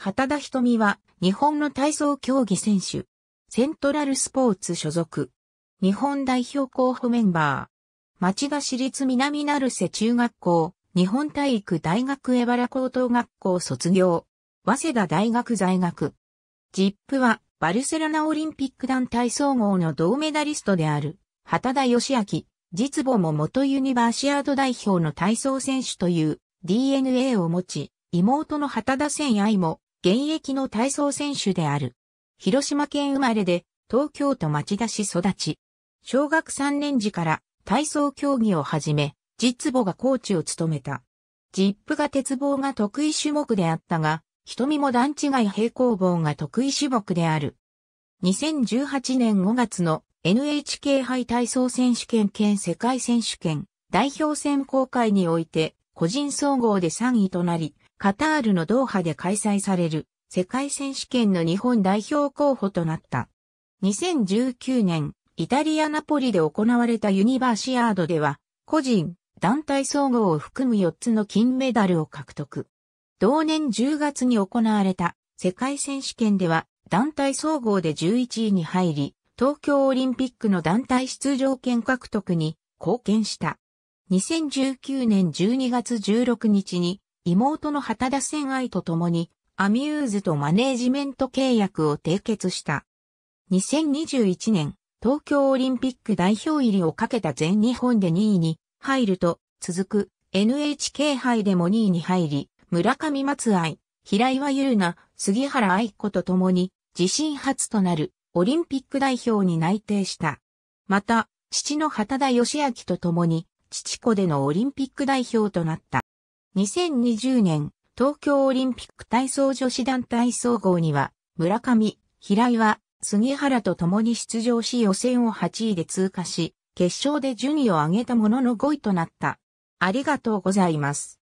畑田瞳は、日本の体操競技選手。セントラルスポーツ所属。日本代表候補メンバー。町田市立南成瀬中学校、日本体育大学江原高等学校卒業。早稲田大学在学。ジップは、バルセロナオリンピック団体総合の銅メダリストである、畑田義明、実母も元ユニバーシアード代表の体操選手という DNA を持ち、妹の畑田千愛も現役の体操選手である。広島県生まれで、東京都町田市育ち。小学3年時から体操競技を始め、実母がコーチを務めた。ジップが鉄棒が得意種目であったが、瞳も段違い平行棒が得意種目である。2018年5月の NHK 杯体操選手権兼世界選手権代表選考会において個人総合で3位となり、カタールのドーハで開催される世界選手権の日本代表候補となった。2019年、イタリアナポリで行われたユニバーシアードでは、個人、団体総合を含む4つの金メダルを獲得。同年10月に行われた世界選手権では団体総合で11位に入り、東京オリンピックの団体出場権獲得に貢献した。2019年12月16日に妹の畑田千愛と共に、アミューズとマネージメント契約を締結した。2021年、東京オリンピック代表入りをかけた全日本で2位に入ると、続く NHK 杯でも2位に入り、村上松愛、平岩優奈、杉原愛子と共に、自身初となるオリンピック代表に内定した。また、父の畑田義明と共に、父子でのオリンピック代表となった。2020年、東京オリンピック体操女子団体総合には、村上、平井は、杉原と共に出場し予選を8位で通過し、決勝で順位を上げたものの5位となった。ありがとうございます。